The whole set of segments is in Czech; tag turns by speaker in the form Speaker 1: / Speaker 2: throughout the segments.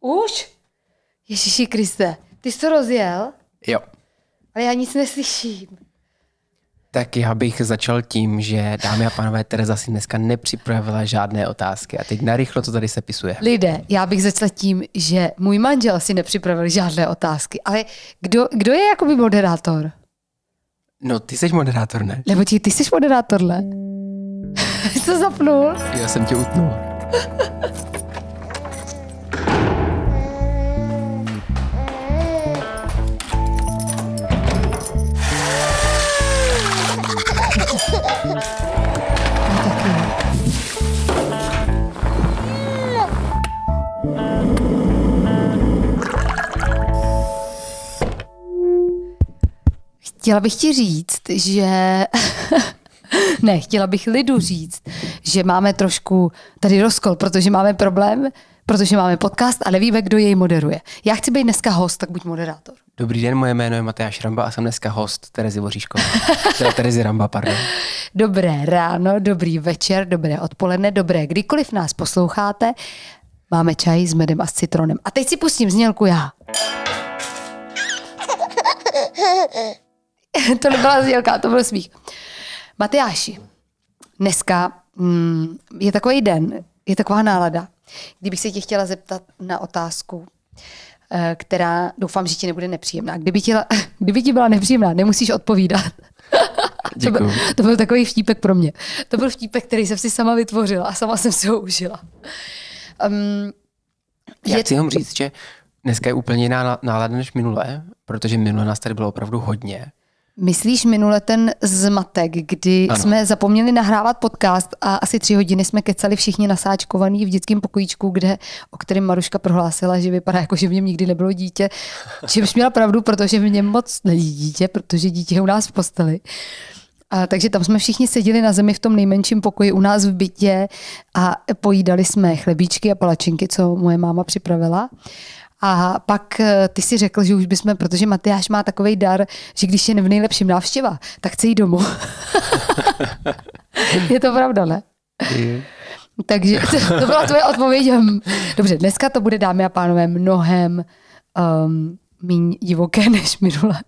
Speaker 1: Už? Ježíši Kriste, ty jsi to rozjel? Jo. Ale já nic neslyším.
Speaker 2: Tak já bych začal tím, že dámy a pánové, Tereza si dneska nepřipravila žádné otázky a teď narychlo to tady se pisuje.
Speaker 1: Lidé, já bych začal tím, že můj manžel si nepřipravil žádné otázky, ale kdo, kdo je jakoby moderátor?
Speaker 2: No, ty jsi moderátor, ne?
Speaker 1: Nebo ti, ty jsi moderátor, ne? Jsi to zapnul?
Speaker 2: Já jsem tě utnul.
Speaker 1: Chtěla bych ti říct, že... ne, chtěla bych lidu říct, že máme trošku tady rozkol, protože máme problém protože máme podcast ale víme, kdo jej moderuje. Já chci být dneska host, tak buď moderátor.
Speaker 2: Dobrý den, moje jméno je Matyáš Ramba a jsem dneska host Terezy Voříškové. Terezy Ramba, pardon.
Speaker 1: Dobré ráno, dobrý večer, dobré odpoledne, dobré kdykoliv nás posloucháte. Máme čaj s medem a s citronem. A teď si pustím znělku já. to nebyla znělka, to byl smích. Matyáši, dneska mm, je takový den, je taková nálada. Kdybych se tě chtěla zeptat na otázku, eh, která doufám, že ti nebude nepříjemná. Kdyby ti, kdyby ti byla nepříjemná, nemusíš odpovídat. to, byl, to byl takový vtípek pro mě. To byl vtípek, který jsem si sama vytvořila a sama jsem si ho užila. Um,
Speaker 2: Já je... chci jenom říct, že dneska je úplně jiná nálada než minulé, protože minule nás tady bylo opravdu hodně
Speaker 1: Myslíš minule ten zmatek, kdy ano. jsme zapomněli nahrávat podcast a asi tři hodiny jsme kecali všichni nasáčkovaný v dětském pokojíčku, kde, o kterém Maruška prohlásila, že vypadá jako, že v něm nikdy nebylo dítě, čímž měla pravdu, protože v něm moc není dítě, protože dítě je u nás v posteli. A, takže tam jsme všichni seděli na zemi v tom nejmenším pokoji u nás v bytě a pojídali jsme chlebíčky a palačinky, co moje máma připravila. A pak eh, ty si řekl, že už bychom, protože Matyáš má takový dar, že když je v nejlepším návštěva, tak chce jít domů. je to pravda, ne? Takže to, byla tvoje odpověď. Hm, dobře, dneska to bude, dámy a pánové, mnohem um, ehm, méně divoké než minule.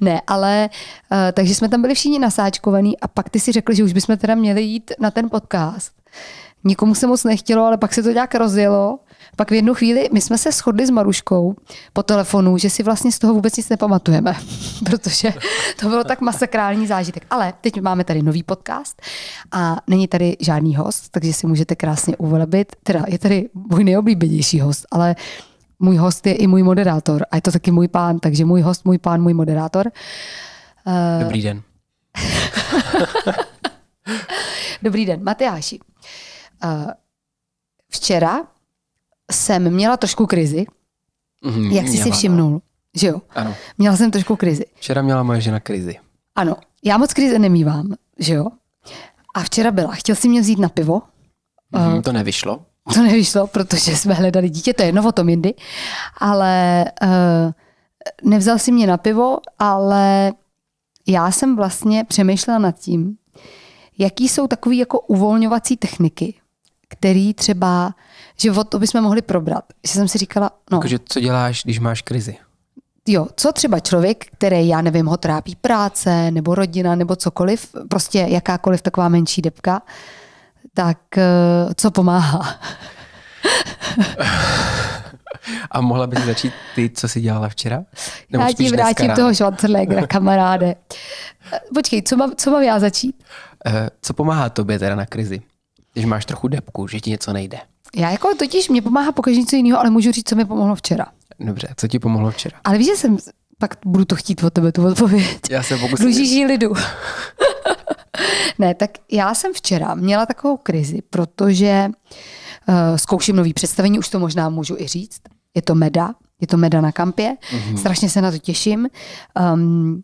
Speaker 1: Ne, ale uh, takže jsme tam byli všichni nasáčkovaní a pak ty si řekl, že už bychom teda měli jít na ten podcast. Nikomu se moc nechtělo, ale pak se to nějak rozjelo pak v jednu chvíli my jsme se shodli s Maruškou po telefonu, že si vlastně z toho vůbec nic nepamatujeme, protože to bylo tak masakrální zážitek. Ale teď máme tady nový podcast a není tady žádný host, takže si můžete krásně uvelebit. Teda je tady můj nejoblíbenější host, ale můj host je i můj moderátor a je to taky můj pán, takže můj host, můj pán, můj moderátor. Eh, Dobrý den. Dobrý den, Matyáši. Eh, včera jsem měla trošku krizi, mm, jak jsi měla, si všimnul, no. že jo? Ano. Měla jsem trošku krizi.
Speaker 2: Včera měla moje žena krizi.
Speaker 1: Ano, já moc krize nemývám, že jo? A včera byla, chtěl si mě vzít na pivo. Mm,
Speaker 2: to nevyšlo.
Speaker 1: To nevyšlo, protože jsme hledali dítě, to je jedno o tom jindy, ale uh, nevzal si mě na pivo, ale já jsem vlastně přemýšlela nad tím, jaký jsou takové jako uvolňovací techniky, které třeba že o to bychom mohli probrat. Že jsem si říkala, no.
Speaker 2: Jakože co děláš, když máš krizi?
Speaker 1: Jo, co třeba člověk, který, já nevím, ho trápí práce, nebo rodina, nebo cokoliv, prostě jakákoliv taková menší depka, tak eh, co pomáhá?
Speaker 2: A mohla bys začít ty, co jsi dělala včera? Nebo já ti vrátím toho
Speaker 1: švantlegra, kamaráde. Eh, počkej, co mám, co mám já začít?
Speaker 2: Eh, co pomáhá tobě teda na krizi? Když máš trochu depku, že ti něco nejde.
Speaker 1: Já jako totiž mě pomáhá pokaždé něco jiného, ale můžu říct, co mi pomohlo včera.
Speaker 2: Dobře, co ti pomohlo včera?
Speaker 1: Ale víš, že jsem, pak budu to chtít od tebe tu odpověď.
Speaker 2: Já se pokusím. Dlužíš
Speaker 1: lidu. ne, tak já jsem včera měla takovou krizi, protože uh, zkouším nový představení, už to možná můžu i říct. Je to meda, je to meda na kampě, mm-hmm. strašně se na to těším. Um,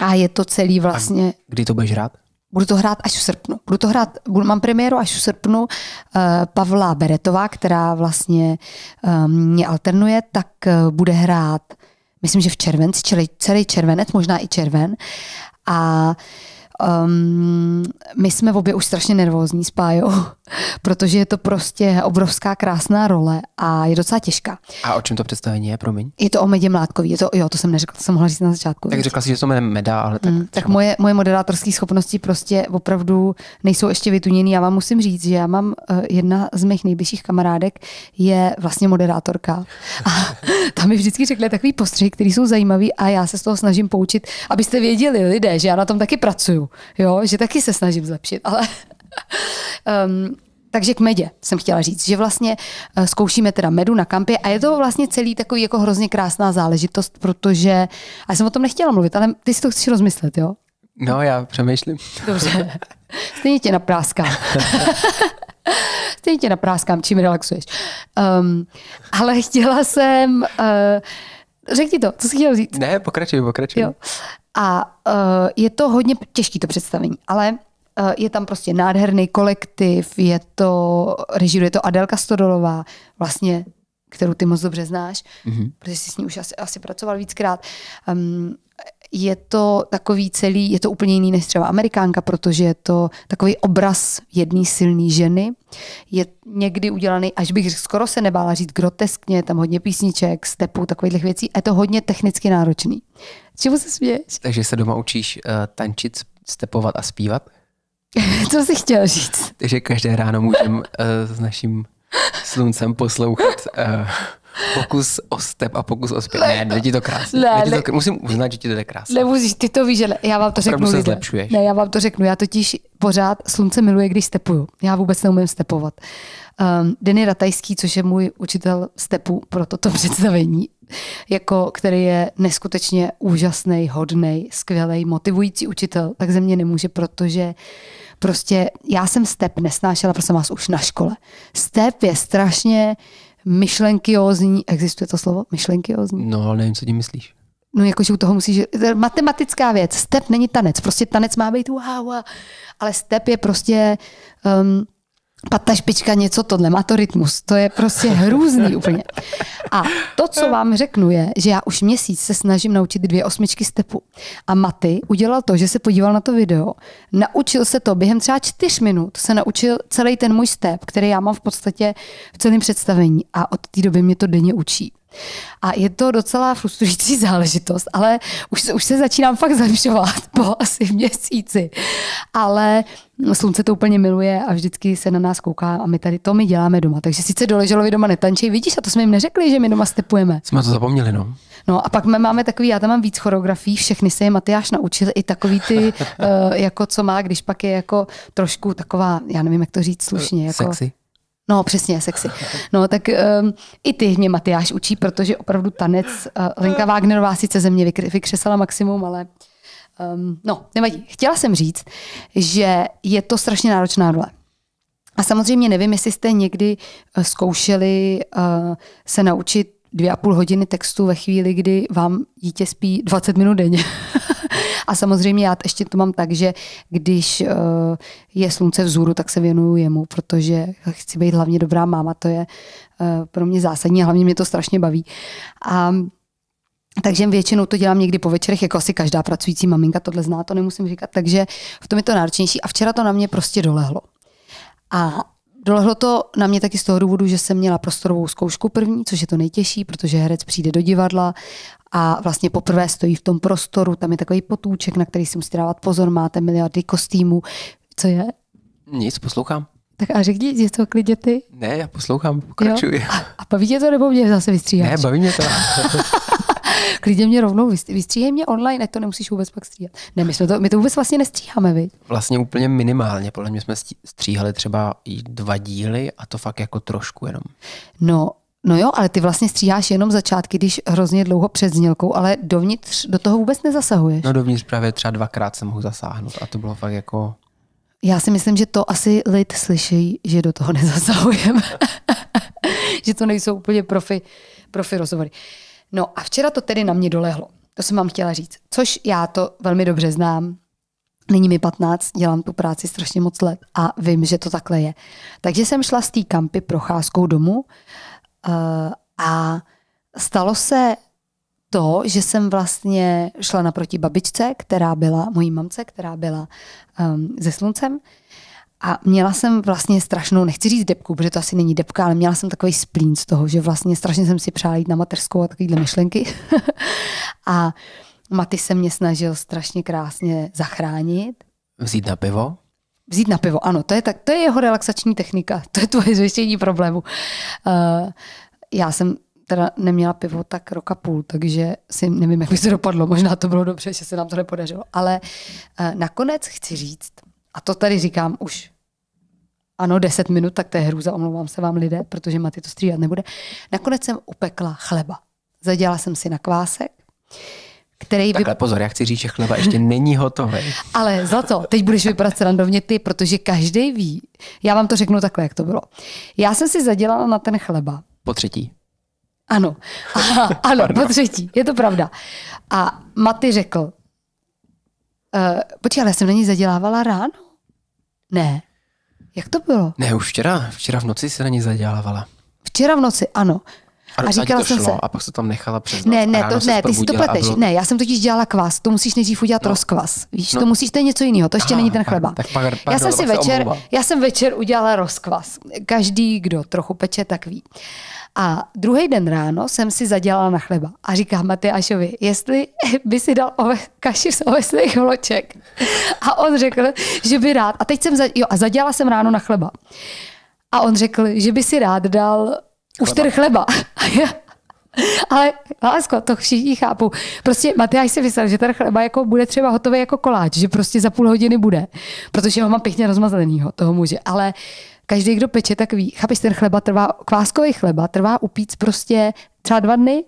Speaker 1: a je to celý vlastně... A
Speaker 2: kdy to budeš rád?
Speaker 1: Budu to hrát až v srpnu. Budu to hrát, budu, mám premiéru až v srpnu uh, Pavla Beretová, která vlastně um, mě alternuje, tak uh, bude hrát, myslím, že v červenci, čili celý červenec, možná i červen. A uh, um, my jsme v obě už strašně nervózní s Pájou, protože je to prostě obrovská krásná role a je docela těžká.
Speaker 2: A o čem to představení je, promiň?
Speaker 1: Je to o Medě Mládkový, je to, jo, to jsem neřekla, to jsem mohla říct na začátku. Tak
Speaker 2: řekla si, že to jmenuje Meda, ale tak... Mm,
Speaker 1: tak moje, moje moderátorské schopnosti prostě opravdu nejsou ještě vytuněný. Já vám musím říct, že já mám, eh, jedna z mých nejbližších kamarádek je vlastně moderátorka. A tam mi vždycky řekla takový postřeh, který jsou zajímavý a já se z toho snažím poučit, abyste věděli lidé, že já na tom taky pracuju jo, že taky se snažím zlepšit, ale... um, takže k medě jsem chtěla říct, že vlastně eh, zkoušíme teda medu na kampě a je to vlastně celý takový jako hrozně krásná záležitost, protože, a já jsem o tom nechtěla mluvit, ale ty si to chceš rozmyslet, jo?
Speaker 2: No, já přemýšlím. Dobře.
Speaker 1: Stejně tě napráskám. Stejně tě napráskám, čím relaxuješ. Um, ale chtěla jsem... Uh, Řekni to, co jsi chtěl říct.
Speaker 2: Ne, pokračuj, pokračuj. Jo.
Speaker 1: A uh, je to hodně těžký to představení, ale uh, je tam prostě nádherný kolektiv, je to, režíruje to Adelka Stodolová, vlastně kterou ty moc dobře znáš, mm-hmm. protože jsi s ní už asi, asi pracoval víckrát. Um, je to takový celý, je to úplně jiný než třeba amerikánka, protože je to takový obraz jedné silné ženy. Je někdy udělaný, až bych skoro se nebála říct groteskně, tam hodně písniček, stepů, takových věcí. A je to hodně technicky náročný. Čemu se směješ?
Speaker 2: Takže se doma učíš uh, tančit, stepovat a zpívat?
Speaker 1: Co jsi chtěl říct?
Speaker 2: Takže každé ráno můžeme uh, s naším sluncem poslouchat uh, Pokus o step a pokus o zpět. Ne, ne, ti to krásně. Ne, ne, to, musím uznat, že ti to jde krásně. musíš.
Speaker 1: ty to víš, že já vám to Opravdu řeknu. Se zlepšuješ. Ne, já vám to řeknu. Já totiž pořád slunce miluje, když stepuju. Já vůbec neumím stepovat. Um, ehm, Denny Ratajský, což je můj učitel stepu pro toto představení, jako, který je neskutečně úžasný, hodný, skvělý, motivující učitel, tak ze mě nemůže, protože prostě já jsem step nesnášela, prosím vás, už na škole. Step je strašně myšlenkiozní, existuje to slovo? myšlenkiozní? No, ale nevím, co tím myslíš. No jakože u toho musíš, matematická věc, step není tanec, prostě tanec má být wow, ale step je prostě um, pata špička, něco to rytmus. To je prostě hrůzný úplně. A to, co vám řeknu, je, že já už měsíc se snažím naučit dvě osmičky stepu. A Maty udělal to, že se podíval na to video, naučil se to během třeba čtyř minut, se naučil celý ten můj step, který já mám v podstatě v celém představení. A od té doby mě to denně učí. A je to docela frustrující záležitost, ale už, už se začínám fakt zlepšovat po asi měsíci. Ale slunce to úplně miluje a vždycky se na nás kouká a my tady to my děláme doma. Takže sice do Leželovi doma netančí, vidíš, a to jsme jim neřekli, že my doma stepujeme. Jsme
Speaker 2: to zapomněli, no.
Speaker 1: No a pak my máme takový, já tam mám víc choreografií, všechny se je Matyáš naučil, i takový ty, uh, jako co má, když pak je jako trošku taková, já nevím, jak to říct slušně. Eh, jako, Sexy. No, přesně, sexy. No, tak um, i ty mě Matyáš učí, protože opravdu tanec, uh, Lenka Wagnerová sice ze mě vykřesala maximum, ale um, no, nevadí. Chtěla jsem říct, že je to strašně náročná role. A samozřejmě nevím, jestli jste někdy eh, zkoušeli uh, se naučit dvě a půl hodiny textu ve chvíli, kdy vám dítě spí 20 minut denně. A samozřejmě já ještě to mám tak, že když eh, je slunce vzhůru, tak se věnuju jemu, protože chci být hlavně dobrá máma, to je eh, pro mě zásadní a hlavně mě to strašně baví. A takže většinou to dělám někdy po večerech, jako asi každá pracující maminka tohle zná, to nemusím říkat, takže v tom je to náročnější. A včera to na mě prostě dolehlo. A Dolehlo to na mě taky z toho důvodu, že jsem měla prostorovou zkoušku první, což je to nejtěžší, protože herec přijde do divadla a vlastně poprvé stojí v tom prostoru, tam je takový potůček, na který si musíte dávat pozor, máte miliardy kostýmů. Co je?
Speaker 2: Nic, poslouchám.
Speaker 1: Tak a řekni to klidně ty.
Speaker 2: Ne, já poslouchám, pokračuji. A,
Speaker 1: a baví tě to nebo mě zase vystříháš? Ne,
Speaker 2: baví mě to.
Speaker 1: klidně mě rovnou vystříhej mě online, ať to nemusíš vůbec pak stříhat. Ne, my, jsme to, my to vůbec vlastně nestříháme, vy.
Speaker 2: Vlastně úplně minimálně, podle mě jsme stříhali třeba i dva díly a to fakt jako trošku jenom.
Speaker 1: No, No jo, ale ty vlastně stříháš jenom začátky, když hrozně dlouho před znělkou, ale dovnitř do toho vůbec nezasahuješ.
Speaker 2: No dovnitř právě třeba dvakrát jsem mohl zasáhnout a to bylo fakt jako...
Speaker 1: Já si myslím, že to asi lid slyší, že do toho nezasahujeme. že to nejsou úplně profi, profi rozhovory. No a včera to tedy na mě dolehlo. To jsem vám chtěla říct. Což já to velmi dobře znám. Není mi 15, dělám tu práci strašně moc let a vím, že to takhle je. Takže jsem šla z té kampy procházkou domů uh, a stalo se to, že jsem vlastně šla naproti babičce, která byla, mojí mamce, která byla um, ehm, ze sluncem a měla jsem vlastně strašnou, nechci říct depku, protože to asi není depka, ale měla jsem takový splín z toho, že vlastně strašně jsem si přála jít na mateřskou a takovýhle myšlenky. a Maty se mě snažil strašně krásně zachránit.
Speaker 2: Vzít na pivo?
Speaker 1: Vzít na pivo, ano, to je, tak, to je jeho relaxační technika, to je tvoje zvěštění problému. Uh, já jsem teda neměla pivo tak roka půl, takže si nevím, jak by se dopadlo. Možná to bylo dobře, že se nám to nepodařilo. Ale uh, nakonec chci říct, a to tady říkám už ano, 10 minut, tak to je hrůza, omlouvám se vám lidé, protože Maty to stříhat nebude. Nakonec jsem upekla chleba. Zadělala jsem si na kvásek, který Takhle
Speaker 2: pozor, já chci říct, že chleba ještě není hotový.
Speaker 1: Ale za to, teď budeš vypadat randovně ty, protože každý ví. Já vám to řeknu takhle, jak to bylo. Já jsem si zadělala na ten chleba. Po třetí. Ano, Aha, ano, po třetí, je to pravda. A Maty řekl, uh, počkej, ale jsem na ní zadělávala ráno. Ne, jak to bylo?
Speaker 2: Ne, už včera, včera v noci se na ní zadělávala.
Speaker 1: Včera v noci, ano. A, a říkala to jsem šlo, se... A
Speaker 2: pak se tam nechala přes Ne, ne, to, ne ty si to pleteš. Bylo... Ne, já
Speaker 1: jsem totiž dělala kvás. To musíš nejdřív udělat no. rozkvas. Víš, no. to musíš, to je něco jiného. To ještě Aha, není ten chleba. Tak, tak pár, pár, já jsem si večer, já jsem večer udělala rozkvas. Každý, kdo trochu peče, tak ví. A druhý den ráno jsem si zadělala na chleba a říkám Matyášovi, jestli by si dal ove, kaši z ovesných vloček. A on řekl, že by rád. A teď jsem, za, jo, a zadělala jsem ráno na chleba. A on řekl, že by si rád dal už chleba. chleba. Ale lásko, to všichni chápu. Prostě Matyáš si myslel, že ten chleba jako bude třeba hotový jako koláč, že prostě za půl hodiny bude, protože ho mám pěkně rozmazlenýho, toho muže. Ale každý, kdo peče, tak ví. Chápeš, ten chleba trvá, kváskový chleba trvá upít prostě třeba dva dny,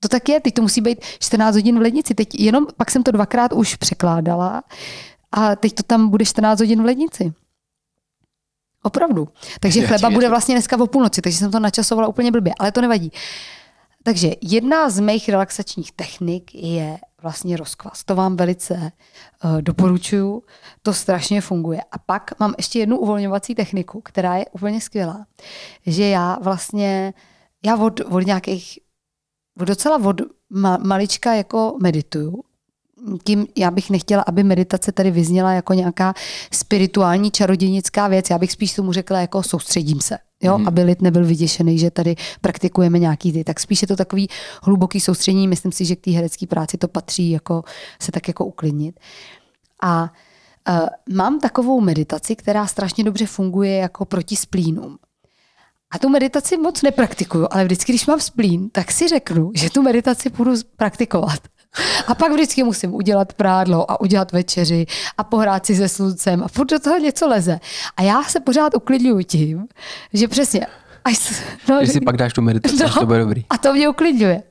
Speaker 1: to tak je, teď to musí být 14 hodin v lednici. Teď jenom pak jsem to dvakrát už překládala a teď to tam bude 14 hodin v lednici. Opravdu. Takže chleba bude vlastně dneska o půlnoci, takže jsem to načasovala úplně blbě, ale to nevadí. Takže jedna z mých relaxačních technik je vlastně rozkvas. To vám velice uh, doporučuju, to strašně funguje. A pak mám ještě jednu uvolňovací techniku, která je úplně skvělá, že já vlastně, já od, od nějakých, od docela od ma, malička jako medituju tím já bych nechtěla, aby meditace tady vyzněla jako nějaká spirituální čarodějnická věc. Já bych spíš tomu řekla jako soustředím se. Jo, hmm. aby lid nebyl vyděšený, že tady praktikujeme nějaký ty. Tak spíš je to takový hluboký soustředění. Myslím si, že k té herecké práci to patří jako se tak jako uklidnit. A uh, mám takovou meditaci, která strašně dobře funguje jako proti splínům. A tu meditaci moc nepraktikuju, ale vždycky, když mám splín, tak si řeknu, že tu meditaci budu praktikovat. A pak vždycky musím udělat prádlo a udělat večeři a pohrát si se sluncem a furt do toho něco leze. A já se pořád uklidňuji, tím, že přesně, až, no, že si pak
Speaker 2: dáš tu meditaci, no, to bude dobrý.
Speaker 1: A to mě uklidňuje.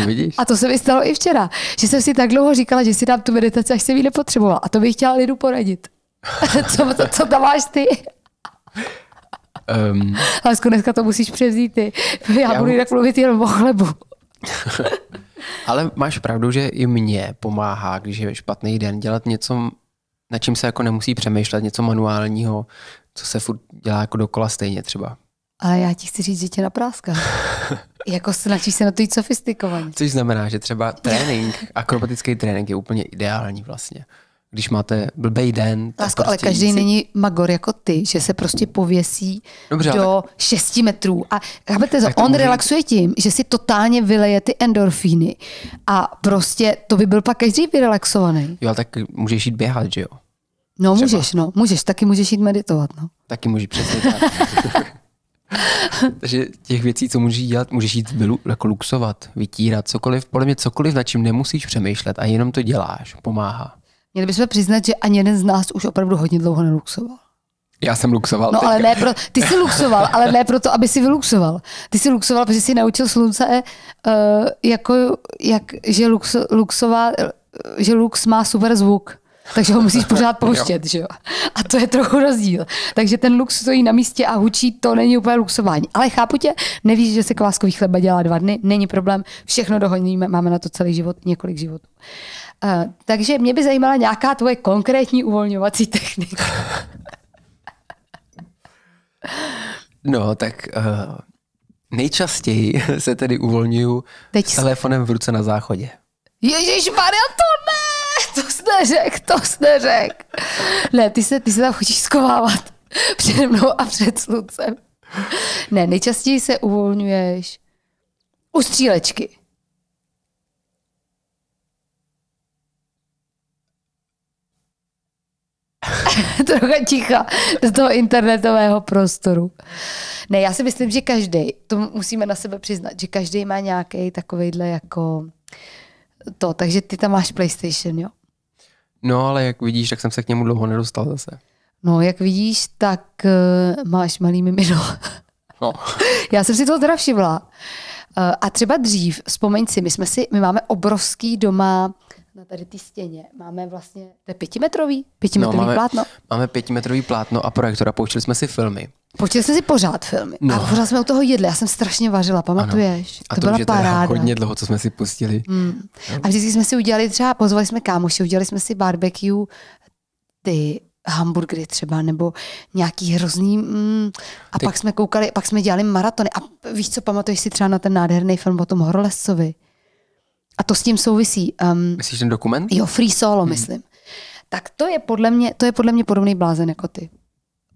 Speaker 1: No, vidíš? A to se mi stalo i včera, že jsem si tak dlouho říkala, že si dám tu meditaci, až jsem ji nepotřebovala. A to bych chtěla lidu poradit. co, to, co tam máš ty? Um, Lásku, dneska to musíš převzít ty. Já, já budu jinak mluvit jenom o chlebu.
Speaker 2: Ale máš pravdu, že i mě pomáhá, když je špatný den, dělat něco, na čím se jako nemusí přemýšlet, něco manuálního, co se furt dělá jako dokola stejně třeba.
Speaker 1: A já ti chci říct, že tě napráska. jako snažíš se na to jít sofistikovaně.
Speaker 2: Což znamená, že třeba trénink, akrobatický trénink je úplně ideální vlastně když máte blbej den. Lásko, prostě ale každý si... není
Speaker 1: magor jako ty, že se prostě pověsí Dobře, do tak... 6 metrů. A chápete, on může... relaxuje tím, že si totálně vyleje ty endorfíny. A prostě to by byl pak každý vyrelaxovaný.
Speaker 2: Jo, tak můžeš jít běhat, že jo?
Speaker 1: No, Třeba. můžeš, no, můžeš, taky můžeš jít meditovat, no.
Speaker 2: Taky můžeš přesně tak. Takže těch věcí, co můžeš dělat, můžeš jít jako luxovat, vytírat, cokoliv, podle mě cokoliv, na čím nemusíš přemýšlet a jenom to děláš, pomáhá.
Speaker 1: Měli bychom přiznat, že ani jeden z nás už opravdu hodně dlouho neluxoval.
Speaker 2: Já jsem luxoval.
Speaker 1: No, teďka. ale ne pro, ty jsi luxoval, ale ne proto, aby si vyluxoval. Ty jsi luxoval, protože jsi naučil slunce, uh, jako, jak, že, lux, luxová, eh, že lux má super zvuk. Takže ho musíš pořád pouštět, že jo? A to je trochu rozdíl. Takže ten lux stojí na místě a hučí, to není úplně luxování. Ale chápu tě, nevíš, že se kváskový chleba dělá dva dny, není problém, všechno dohoníme, máme na to celý život, několik životů. Uh, takže mě by zajímala nějaká tvoje konkrétní uvolňovací technika.
Speaker 2: no, tak uh, nejčastěji se tedy uvolňuju Teď s telefonem v ruce na záchodě.
Speaker 1: Ježíš, Maria, to ne! To jsi neřek, to jsi neřek. Ne, ty se, ty se tam chodíš schovávat přede mnou a před sluncem. Ne, nejčastěji se uvolňuješ u střílečky. trocha ticha z toho internetového prostoru. Ne, já si myslím, že každý, to musíme na sebe přiznat, že každý má nějaký takovejhle jako to. Takže ty tam máš PlayStation, jo?
Speaker 2: No, ale jak vidíš, tak jsem se k němu dlouho nedostal zase.
Speaker 1: No, jak vidíš, tak uh, máš malý mimino. no. Já jsem si toho teda všimla. Uh, a třeba dřív, vzpomeň si, my jsme si, my máme obrovský doma na tady ty stěně máme vlastně, to je pětimetrový, no, pětimetrový no, máme, plátno.
Speaker 2: Máme pětimetrový plátno a a pouštěli jsme si filmy.
Speaker 1: Pouštěli jsme si pořád filmy, no. a pořád jsme u toho jedli, já jsem strašně vařila, pamatuješ? Ano. A to, to byla je paráda. hodně
Speaker 2: dlouho, co jsme si pustili.
Speaker 1: Mm. A vždycky jsme si udělali třeba, pozvali jsme kámoši, udělali jsme si barbecue, ty hamburgery třeba, nebo nějaký hrozný... Mm, a ty... pak jsme koukali, pak jsme dělali maratony. A víš co, pamatuješ si třeba na ten nádherný film o tom horolescovi? A to s tím souvisí. Um, Myslíš
Speaker 2: ten dokument? Jo, Free Solo, hmm.
Speaker 1: myslím. Tak to je podle mě, to je podle mě podobný blázen jako ty.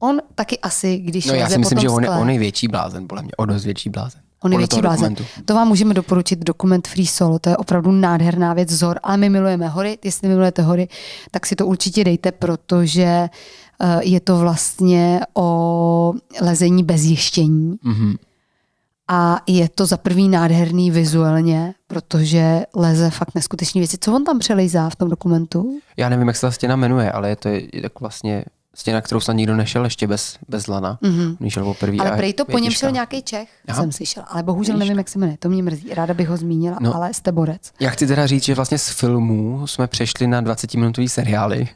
Speaker 1: On taky asi, když No já si myslím, že on je, on je
Speaker 2: větší blázen, podle mě, o dost větší blázen. On je větší blázen. Dokumentu.
Speaker 1: To vám můžeme doporučit, dokument Free Solo, to je opravdu nádherná věc z ale my milujeme hory, jestli milujete hory, tak si to určitě dejte, protože eh, je to vlastně o lezení bez ještění. Mm-hmm. A je to za prvý nádherný vizuálně, protože leze fakt neskutečný věci. Co on tam přelejzá v tom dokumentu?
Speaker 2: Já nevím, jak se ta stěna jmenuje, ale je to je, je tak vlastně stěna, kterou snad nikdo nešel ještě bez, bez lana. Mm-hmm. On šel poprvé. Ale prej to po něm šel
Speaker 1: nějaký Čech, Aha. jsem slyšel, ale bohužel nevím, jak se jmenuje, to mě mrzí. Ráda bych ho zmínila, no, ale jste borec.
Speaker 2: Já chci teda říct, že vlastně z filmů jsme přešli na 20-minutový seriály,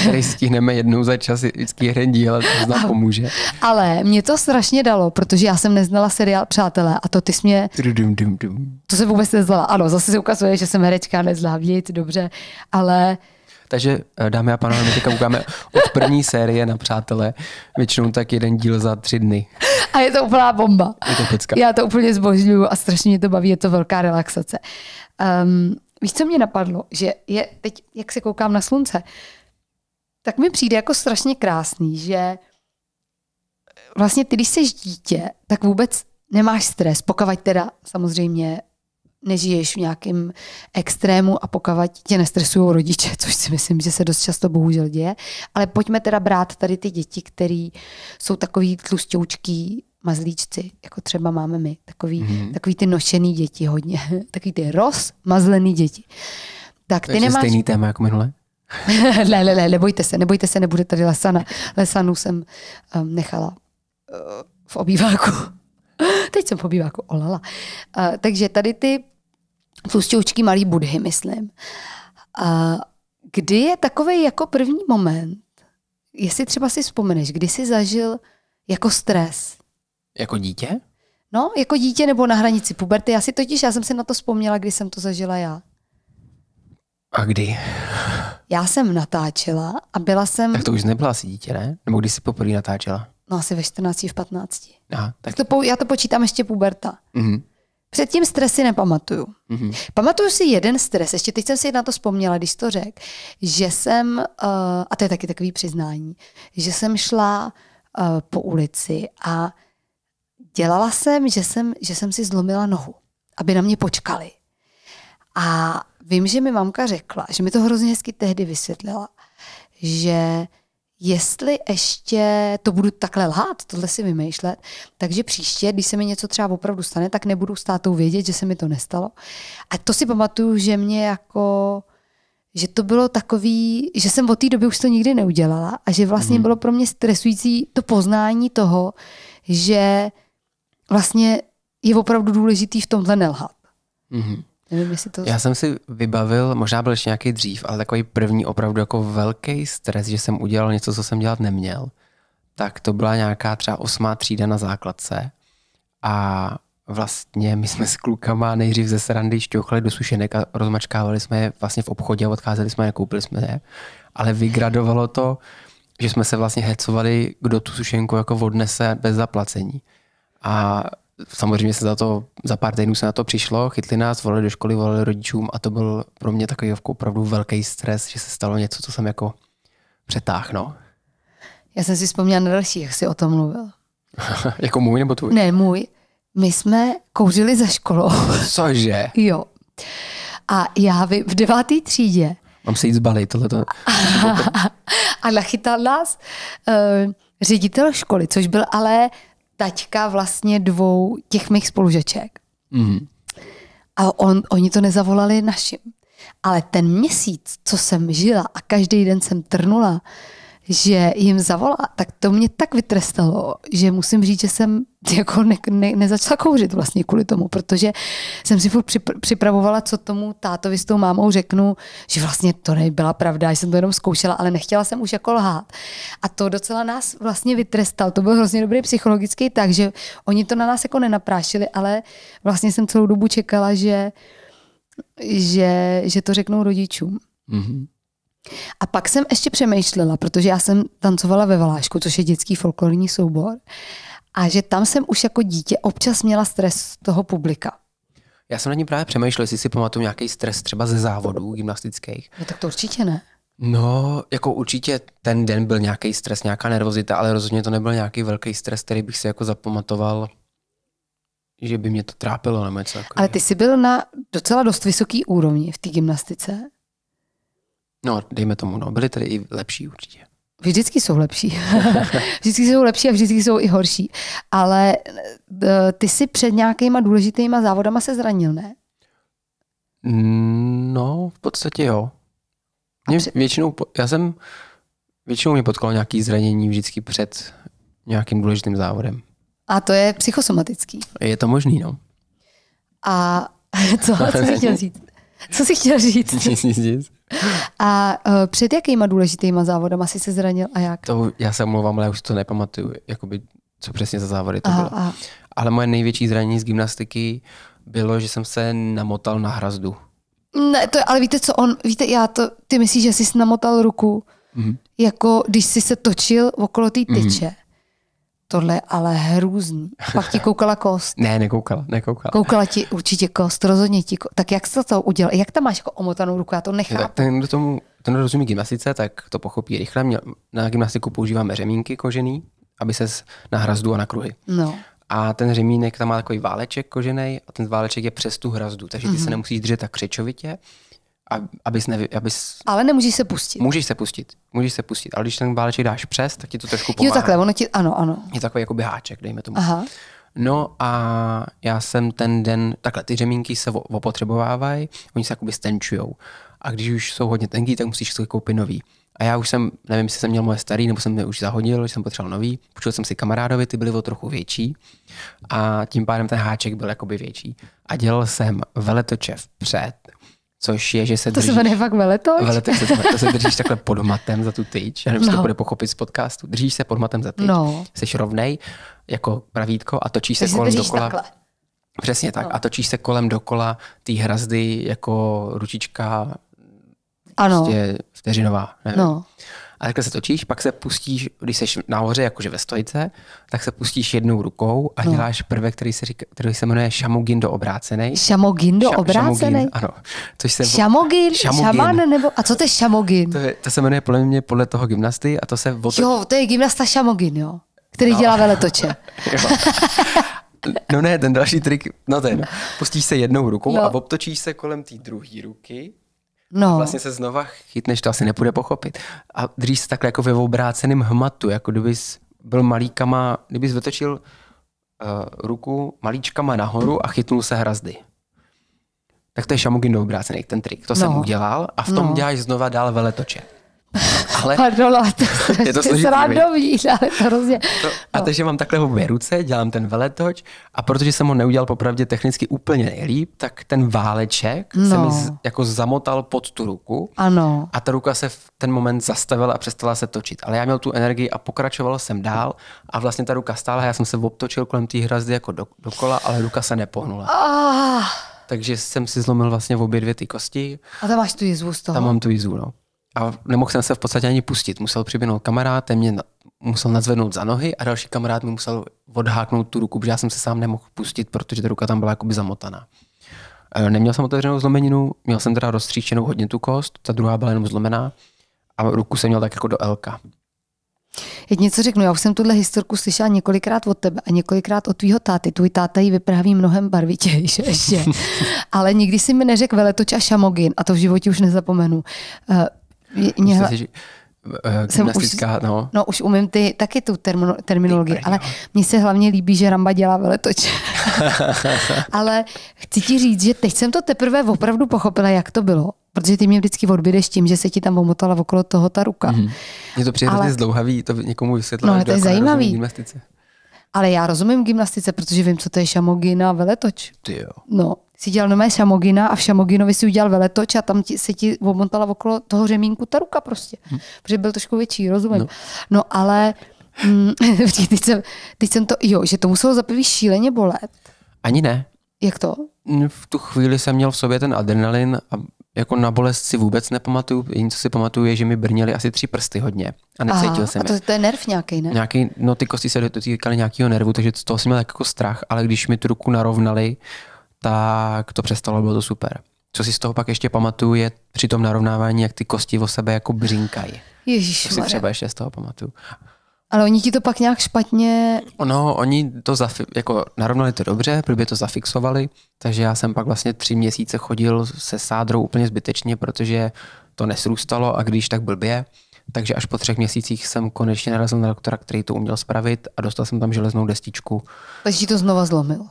Speaker 2: který stihneme jednou za čas vždycky jeden díl, ale to znám pomůže.
Speaker 1: Ale mě to strašně dalo, protože já jsem neznala seriál Přátelé a to ty jsi mě... To se vůbec neznala. Ano, zase se ukazuje, že jsem herečka nezlávnit, dobře, ale
Speaker 2: takže eh, dámy a pánové, my teďka koukáme od první série na přátelé, většinou tak jeden díl za tři dny.
Speaker 1: A je to úplná bomba.
Speaker 2: Je to pecka. Já to
Speaker 1: úplně zbožňuju a strašně mě to baví, je to velká relaxace. Um, víš, co mě napadlo? Že je teď, jak se koukám na slunce, tak mi přijde jako strašně krásný, že vlastně ty, když jsi dítě, tak vůbec nemáš stres, pokud teda samozřejmě nežiješ v nějakém extrému a pokavať tě nestresují rodiče, což si myslím, že se dost často bohužel děje. Ale pojďme teda brát tady ty děti, které jsou takový tlustoučký mazlíčci, jako třeba máme my, takový, mm-hmm. takový ty nošený děti hodně, takový ty rozmazlený děti. Tak ty Takže nemáš... stejný
Speaker 2: téma jako minule?
Speaker 1: ne, ne, ne, nebojte se, nebojte se, nebude tady lesana. Lesanu jsem um, nechala uh, v obýváku. Teď jsem pobývá jako olala. Uh, takže tady ty tlustoučky malý budhy, myslím. Uh, kdy je takový jako první moment, jestli třeba si vzpomeneš, kdy jsi zažil jako stres?
Speaker 2: Jako dítě?
Speaker 1: No, jako dítě nebo na hranici puberty. Já si totiž, já jsem si na to vzpomněla, když jsem to zažila já. A kdy? Já jsem natáčela a byla jsem... Tak to už
Speaker 2: nebyla asi dítě, ne? Nebo když jsi poprvé natáčela?
Speaker 1: No asi ve 14, v 15. Aha, tak. tak to, já to počítám ještě puberta. Mm-hmm. Předtím stresy nepamatuju. Mm-hmm. Pamatuju si jeden stres, ještě teď jsem si na to vzpomněla, když to řekl, že jsem, uh, a to je taky takový přiznání, že jsem šla uh, po ulici a dělala jsem že, jsem, že jsem si zlomila nohu, aby na mě počkali. A vím, že mi mamka řekla, že mi to hrozně hezky tehdy vysvětlila, že jestli ještě to budu takhle lhát, tohle si vymýšlet, takže příště, když se mi něco třeba opravdu stane, tak nebudu s tátou vědět, že se mi to nestalo. A to si pamatuju, že mě jako že to bylo takový, že jsem od té doby už to nikdy neudělala a že vlastně hmm. bylo pro mě stresující to poznání toho, že vlastně je opravdu důležitý v tomhle nelhat. Mm-hmm. Nevím, jestli to... Já jsem
Speaker 2: si vybavil, možná byl ještě nějaký dřív, ale takový první opravdu jako velký stres, že jsem udělal něco, co jsem dělat neměl. Tak to byla nějaká třeba osmá třída na základce a vlastně my jsme s klukama nejdřív ze srandy šťouchali do sušenek a rozmačkávali jsme je vlastně v obchodě a odcházeli jsme je, koupili jsme je. Ale vygradovalo to, že jsme se vlastně hecovali, kdo tu sušenku jako odnese bez zaplacení. A samozřejmě se za to, za pár týdnů se na to přišlo, chytli nás, volali do školy, volali rodičům a to byl pro mě takový opravdu velký stres, že se stalo něco, co jsem jako přetáhno.
Speaker 1: Já jsem si vzpomněla na další, jak jsi o tom mluvil.
Speaker 2: jako můj nebo tvůj?
Speaker 1: Ne, můj. My jsme kouřili za školou.
Speaker 2: Cože?
Speaker 1: jo. A já v deváté třídě.
Speaker 2: Mám se jít zbalit, tohleto.
Speaker 1: a nachytal nás uh, ředitel školy, což byl ale taťka vlastně dvou těch mých spolužeček. Mm. A on, oni to nezavolali našim. Ale ten měsíc, co jsem žila a každý den jsem trnula, že jim zavolá, tak to mě tak vytrestalo, že musím říct, že jsem jako ne, ne, nezačala kouřit vlastně kvůli tomu, protože jsem si furt připravovala, co tomu tátovi s tou mámou řeknu, že vlastně to nebyla pravda, že jsem to jenom zkoušela, ale nechtěla jsem už jako lhát. A to docela nás vlastně vytrestal. To byl hrozně dobrý psychologický tak, že oni to na nás jako nenaprášili, ale vlastně jsem celou dobu čekala, že, že, že to řeknou rodičům. Mm-hmm. A pak jsem ještě přemýšlela, protože já jsem tancovala ve Valášku, což je dětský folklorní soubor, a že tam jsem už jako dítě občas měla stres z toho publika.
Speaker 2: Já jsem na ní právě přemýšlel, jestli si pamatuju nějaký stres třeba ze závodů gymnastických.
Speaker 1: No tak to určitě ne.
Speaker 2: No, jako určitě ten den byl nějaký stres, nějaká nervozita, ale rozhodně to nebyl nějaký velký stres, který bych si jako zapamatoval, že by mě to trápilo nebo něco. Jako,
Speaker 1: ale ty jsi byl na docela dost vysoký úrovni v té gymnastice.
Speaker 2: No, dejme tomu, no. Byly tady i lepší určitě.
Speaker 1: Vždycky jsou lepší. vždycky jsou lepší a vždycky jsou i horší. Ale eh, ty jsi před nějakýma důležitýma závodama se zranil, ne?
Speaker 2: Mm, no, v podstatě jo. Mě před... většinou, já jsem, většinou mě potkalo nějaké zranění vždycky před nějakým důležitým závodem.
Speaker 1: A to je psychosomatický.
Speaker 2: Je to možný, no.
Speaker 1: A co, co jsi chtěl říct? Co jsi chtěl říct? Nic, nic, nic. A uh, před jakýma důležitýma závodama jsi se zranil a jak?
Speaker 2: To, já se omlouvám, ale já už to nepamatuju, jakoby, co přesně za závody to aha, bylo. Aha. Ale moje největší zranění z gymnastiky bylo, že jsem se namotal na hrazdu.
Speaker 1: Ne, to, ale víte co, on, víte, já to, ty myslíš, že jsi namotal ruku, mm-hmm. jako když jsi se točil okolo té tyče. Mm-hmm. Tohle je ale hrůzný. Pak ti koukala kost.
Speaker 2: ne, nekoukala, nekoukala.
Speaker 1: Koukala ti určitě kost, rozhodně ti kost. Tak jak jsi to udělal? Jak tam máš jako omotanou ruku? Já to nechápu. Tak
Speaker 2: ten, kdo tomu ten rozumí gymnastice, tak to pochopí rychle. Mě, na gymnastiku používáme řemínky kožený, aby se na hrazdu a na kruhy. No. A ten řemínek tam má takový váleček kožený a ten váleček je přes tu hrazdu, takže ty mm-hmm. se mhm. nemusíš držet tak křečovitě, abys nevy, abys... Ale nemůžeš se pustit. Můžeš se pustit, můžeš se pustit, ale když ten váleček dáš přes, tak ti to trošku pomáhá. Jo, takhle,
Speaker 1: ono ti, ano, ano.
Speaker 2: Je takový jako háček, dejme tomu. Aha. No a já jsem ten den, takhle, ty řemínky se opotřebovávají, oni se jakoby stenčujou. A když už jsou hodně tenký, tak musíš si koupit nový. A já už jsem, nevím, jestli jsem měl moje starý, nebo jsem je už zahodil, že jsem potřeboval nový. Počul jsem si kamarádovi, ty byly o trochu větší. A tím pádem ten háček byl jakoby větší. A dělal jsem veletoče před což je, že se držíš... To se
Speaker 1: fakt veletoč? Veletoč se, to se držíš
Speaker 2: takhle pod matem za tu tyč. Já nevím, no. to bude pochopit z podcastu. Držíš se pod matem za tyč. No. Jsi rovnej jako pravítko a točíš se kolem dokola. Takhle. Přesně tak. No. A točíš se kolem dokola té hrazdy jako ručička
Speaker 1: ano. Prostě
Speaker 2: vteřinová. Nevím. No. A takhle se točíš, pak se pustíš, když jsi nahoře, jakože ve stojce, tak se pustíš jednou rukou a no. děláš prvek, který se, říká, který se jmenuje šamogin do obrácený.
Speaker 1: Šamogin do Ša, obrácený? ano.
Speaker 2: Což se, šamogin? šamogin. Šaman
Speaker 1: nebo... A co to je šamogin? To, je,
Speaker 2: to se jmenuje podle mě podle toho gymnasty a to se... Od... Jo,
Speaker 1: to je gymnasta šamogin, jo? Který no. dělá veletoče.
Speaker 2: No ne, ten další trik, no ten, no. pustíš se jednou rukou no. a obtočíš se kolem té druhé ruky No. A vlastně se znova chytneš, to asi nepůjde pochopit. A držíš se takhle jako ve obráceném hmatu, jako kdybys byl malíkama, kdybys vytočil uh, ruku malíčkama nahoru a chytnul se hrazdy. Tak to je šamugin do ten trik. To no. jsem udělal a v tom no. děláš znova dál veletoče. Ale Pardon,
Speaker 1: ale to je to složitý, randový, ale to hrozně. No,
Speaker 2: a no. takže mám takhle v obě ruce, dělám ten veletoč a protože jsem ho neudělal popravdě technicky úplně nejlíp, tak ten váleček no. se mi z, jako zamotal pod tu ruku ano. a ta ruka se v ten moment zastavila a přestala se točit. Ale já měl tu energii a pokračoval jsem dál a vlastně ta ruka stála, já jsem se obtočil kolem té hrazdy jako do, dokola, ale ruka se nepohnula.
Speaker 1: Ah.
Speaker 2: Takže jsem si zlomil vlastně v obě dvě ty kosti.
Speaker 1: A tam máš tu jizvu z toho? Tam mám
Speaker 2: tu jizvu, no a nemohl jsem se v podstatě ani pustit. Musel přiběhnout kamarád, ten mě musel nadzvednout za nohy a další kamarád mi musel odháknout tu ruku, protože já jsem se sám nemohl pustit, protože ta ruka tam byla jakoby zamotaná. E, neměl jsem otevřenou zlomeninu, měl jsem teda rozstříčenou hodně tu kost, ta druhá byla jenom zlomená a ruku jsem měl tak jako do Lka.
Speaker 1: Teď něco řeknu, já už jsem tuhle historku slyšela několikrát od tebe a několikrát od tvýho táty. Tvůj táta ji vypráví mnohem že ještě. Ale nikdy si mi neřekl veletoč a šamogin a to v životě už nezapomenu. E, mě, mě,
Speaker 2: eh, jsem už, no.
Speaker 1: no už umím ty, taky tu termino, terminologii, ale no. mně se hlavně líbí, že Ramba dělá veletoč. ale chci ti říct, že teď jsem to teprve opravdu pochopila, jak to bylo. Protože ty mě vždycky odbědeš tím, že se ti tam omotala okolo toho ta ruka. Mm. Mm-hmm.
Speaker 2: Je to přijde ale... zdlouhavý, to někomu vysvětlit? No, to je jako zajímavý.
Speaker 1: Ale já rozumím gymnastice, protože vím, co to je šamogina a veletoč. Ty jo. No, si dělal nové šamogina a v šamoginovi si udělal veletoč a tam ti, se ti omontala okolo toho řemínku ta ruka prostě, hm. protože byl trošku větší, rozumím. No, no ale mm, teď, jsem, teď jsem to, jo, že to muselo zaprvé šíleně bolet. Ani ne. Jak to?
Speaker 2: V tu chvíli jsem měl v sobě ten adrenalin a jako na bolest si vůbec nepamatuju. Jediné, co si pamatuju, je, že mi brněly asi tři prsty hodně a necítil Aha, jsem a to, je.
Speaker 1: to je nerv nějaký, ne?
Speaker 2: Nějaký, no ty kosti se dotýkaly nějakého nervu, takže z toho jsem měl jako strach, ale když mi tu ruku narovnali, tak to přestalo, bylo to super. Co si z toho pak ještě pamatuju, je při tom narovnávání, jak ty kosti o sebe jako břinkají.
Speaker 1: Ježíš. To si třeba
Speaker 2: ještě z toho pamatuju.
Speaker 1: Ale oni ti to pak nějak špatně...
Speaker 2: No, oni to zafi- jako narovnali to dobře, protože to zafixovali, takže já jsem pak vlastně tři měsíce chodil se sádrou úplně zbytečně, protože to nesrůstalo a když tak blbě, takže až po třech měsících jsem konečně narazil na doktora, který to uměl spravit a dostal jsem tam železnou destičku.
Speaker 1: Takže ti to znova zlomil?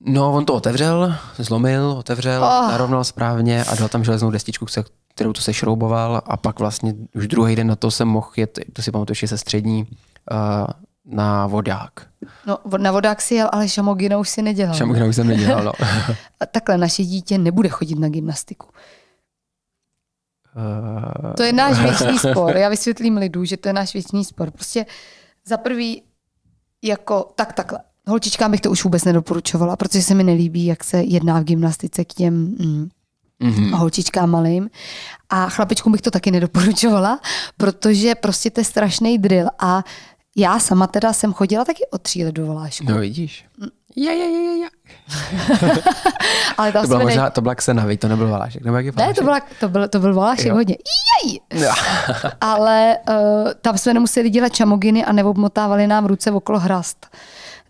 Speaker 2: No, on to otevřel, zlomil, otevřel, oh. narovnal správně a dal tam železnou destičku, kterou to se šrouboval a pak vlastně už druhý den na to jsem mohl jet, to si pamatuju, že se střední, Eh, na vodák.
Speaker 1: No, na vodák si jel, ale šamogina už si nedělal. Šamogina už jsem nedělal, no. Takhle naše dítě nebude chodit na gymnastiku.
Speaker 2: Uh... To je náš věčný spor. Já
Speaker 1: vysvětlím lidu, že to je náš věčný spor. Prostě za prvý, jako tak takhle. Holčičkám bych to už vůbec nedoporučovala, protože se mi nelíbí, jak se jedná v gymnastice k těm mm, mm-hmm. holčičkám malým. A chlapičkům bych to taky nedoporučovala, protože prostě to je strašný drill a já sama teda jsem chodila taky o tří let do volášku.
Speaker 2: No vidíš. Mm.
Speaker 1: Ja, ja, ja, ja. Ale to, byla ne... možná,
Speaker 2: to byla Ksena, to nebyl Valášek. Nebo jak je ne, to,
Speaker 1: byla, to, byl, to byl Valášek jo. hodně. Jej! No. Ale uh, tam jsme nemuseli dělat čamoginy a neobmotávali nám ruce okolo hrast.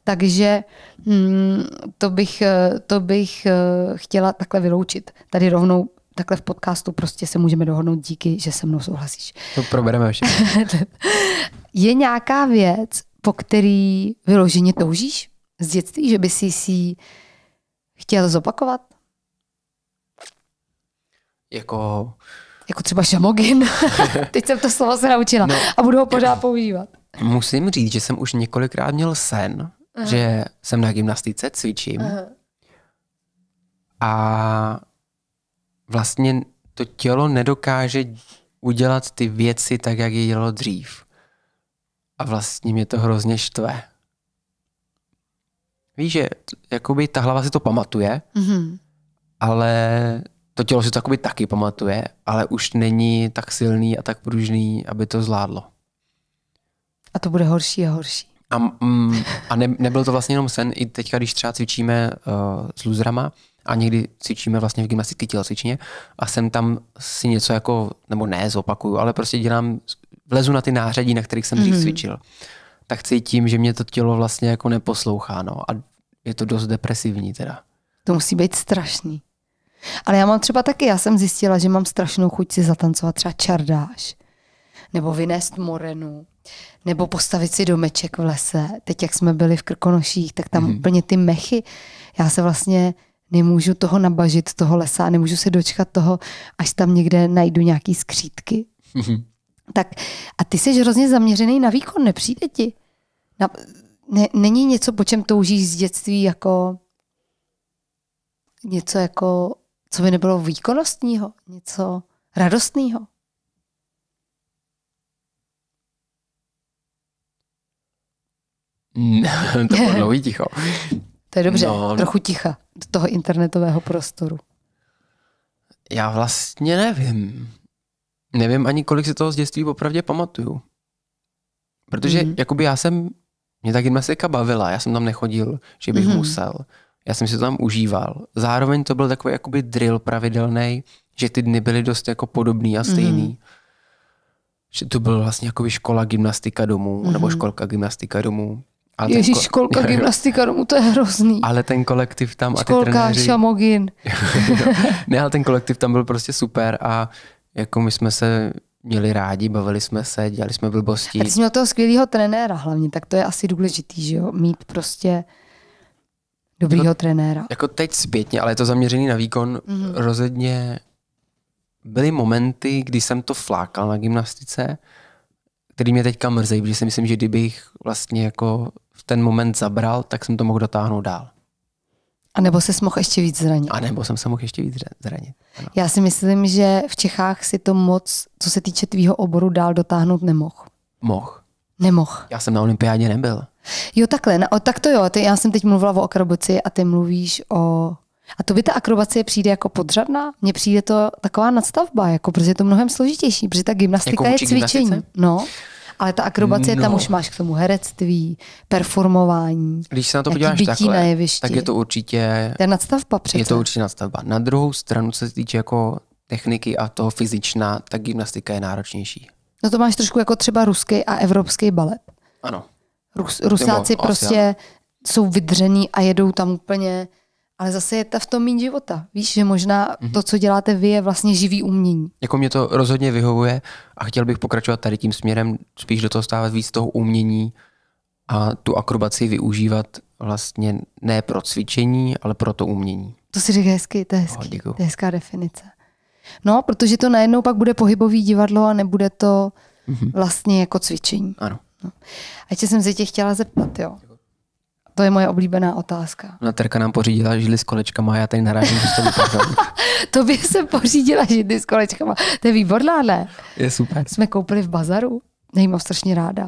Speaker 1: Takže hm, to bych, eh, to bych uh, chtěla takhle vyloučit. Tady rovnou takhle v podcastu prostě se můžeme dohodnout díky, že se mnou souhlasíš.
Speaker 2: To probereme všechno.
Speaker 1: je nějaká věc, po který vyloženě toužíš z dětství, že by si si chtěl zopakovat? Jako... Jako třeba šamogin. Teď jsem to slovo se naučila no, a budu ho pořád používat.
Speaker 2: Musím říct, že jsem už několikrát měl sen, Aha. že jsem na gymnastice, cvičím. Aha. A vlastně to tělo nedokáže udělat ty věci tak, jak je dělalo dřív. A vlastně mě to hrozně štve. Víš, že jakoby ta hlava si to pamatuje, mm-hmm. ale to tělo si to jakoby taky pamatuje, ale už není tak silný a tak pružný, aby to zvládlo.
Speaker 1: A to bude horší a horší. A, mm,
Speaker 2: a ne, nebyl to vlastně jenom sen, i teďka, když třeba cvičíme uh, s luzrama, a někdy cvičíme vlastně v gymnastické tělocvičně a jsem tam si něco jako, nebo ne, zopakuju, ale prostě dělám, vlezu na ty nářadí, na kterých jsem dřív mm-hmm. cvičil. Tak cítím, že mě to tělo vlastně jako neposlouchá, no a je to dost depresivní teda.
Speaker 1: To musí být strašný. Ale já mám třeba taky, já jsem zjistila, že mám strašnou chuť si zatancovat třeba čardáš, nebo vynést morenu, nebo postavit si domeček v lese. Teď, jak jsme byli v Krkonoších, tak tam mm-hmm. úplně ty mechy. Já se vlastně nemůžu toho nabažit, toho lesa, nemůžu se dočkat toho, až tam někde najdu nějaký skřítky. Mhm. tak a ty jsi hrozně zaměřený na výkon, nepřijde ti. Na, ne, není něco, po čem toužíš z dětství jako něco jako, co by nebylo výkonnostního, něco radostného?
Speaker 2: to bylo dlouhý ticho.
Speaker 1: To je dobře, no, trochu ticha do toho internetového prostoru.
Speaker 2: Já vlastně nevím. Nevím ani, kolik si toho z dětství opravdu pamatuju. Protože mm. jakoby já jsem, mě ta gymnastika bavila, já jsem tam nechodil, že bych mm. musel. Já jsem si to tam užíval. Zároveň to byl takový jakoby drill pravidelný, že ty dny byly dost jako podobný a mhm. stejný. Mm. Že to byl vlastně jakoby škola gymnastika domů, mm. nebo mhm. školka gymnastika domů. Ale Ježíš, ko... školka, gymnastika,
Speaker 1: no to je hrozný.
Speaker 2: Ale ten kolektiv tam Školka, a ty trenéři...
Speaker 1: šamogin.
Speaker 2: ne, ale ten kolektiv tam byl prostě super a jako my jsme se měli rádi, bavili jsme se, dělali jsme blbosti. A ty jsi
Speaker 1: měl toho skvělého trenéra hlavně, tak to je asi důležitý, že jo? Mít prostě dobrýho jako, trenéra.
Speaker 2: Jako teď zpětně, ale je to zaměřený na výkon, mm-hmm. rozhodně byly momenty, kdy jsem to flákal na gymnastice, který mě teďka mrzí, protože si myslím, že kdybych vlastně jako ten moment zabral, tak jsem to mohl dotáhnout dál. A
Speaker 1: nebo se mohl ještě víc zranit. A nebo
Speaker 2: jsem se mohl ještě víc zranit.
Speaker 1: Ano. Já si myslím, že v Čechách si to moc, co se týče tvýho oboru, dál dotáhnout nemohl. Moh. Nemoh.
Speaker 2: Já jsem na olympiádě nebyl.
Speaker 1: Jo, takhle. Na, o, tak to jo. Ty, já jsem teď mluvila o akrobaci a ty mluvíš o... A to by ta akrobacie přijde jako podřadná? Mně přijde to taková nadstavba, jako, protože je to mnohem složitější, protože ta gymnastika jako je cvičení. Gymnastice? No ale ta akrobacie no. tam už máš k tomu herectví, performování. Když se na to podíváš takhle, na jevišti. tak je to
Speaker 2: určitě... To je
Speaker 1: nadstavba přece. Je to
Speaker 2: určitě nadstavba. Na druhou stranu, co se týče jako techniky a toho fyzična, tak gymnastika je náročnější.
Speaker 1: No to máš trošku jako třeba ruský a evropský balet. Ano. Rus, rusáci Nebo prostě asi, jsou vydření a jedou tam úplně ale zase je ta v tom méně života. Víš, že možná mm-hmm. to, mhm. co děláte vy, je vlastně živý umění.
Speaker 2: Jako mě to rozhodně vyhovuje a chtěl bych pokračovat tady tím směrem, spíš do toho stávat víc toho umění a tu akrobaci využívat vlastně ne pro cvičení, ale pro to umění.
Speaker 1: To si říká hezky, to je, hezký, oh, to je hezká definice. No, protože to najednou pak bude pohybový divadlo a nebude to mm-hmm. vlastně jako cvičení. Ano. No. A ještě jsem se tě chtěla zeptat, jo. To je moje oblíbená otázka.
Speaker 2: Na terka nám pořídila židli s kolečkama a já tady narážím, že to vypadá.
Speaker 1: to by se pořídila židli s kolečkama. To je výborná, ne? Je super. Jsme koupili v bazaru. Já strašně ráda.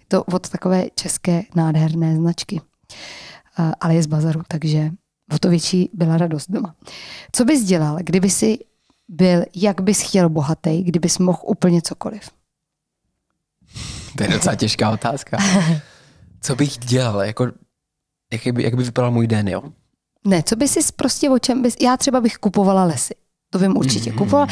Speaker 1: Je to od takové české nádherné značky. ale je z bazaru, takže o to větší byla radost doma. Co bys dělal, kdyby si byl, jak bys chtěl bohatý, kdybys mohl úplně cokoliv?
Speaker 2: To je docela těžká otázka. Co bych dělal? Jako jak by, jak by vypadal můj den, jo?
Speaker 1: Ne, co by si prostě o čem bys... Já třeba bych kupovala lesy. To vím určitě. Mm-hmm. Kupovala,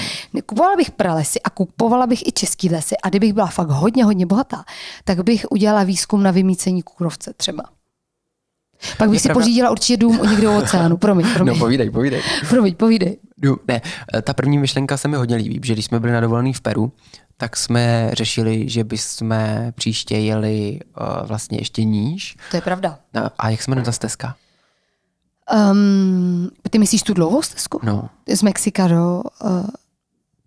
Speaker 1: kupovala bych pralesy a kupovala bych i český lesy. A kdybych byla fakt hodně, hodně bohatá, tak bych udělala výzkum na vymícení kukrovce třeba. Pak bych si pravda... pořídila určitě dům někde u oceánu. Promiň, no, promiň. No povídej, povídej. Promiň, povídej.
Speaker 2: Ne, eh, ta první myšlenka se mi hodně líbí, že když jsme byli na dovolený v Peru, tak jsme řešili, že bychom příště jeli uh, vlastně ještě níž. To je pravda. A, a jak jsme na ta stezka?
Speaker 1: Um, ty myslíš tu dlouhou stezku? No. Z Mexika do... Uh,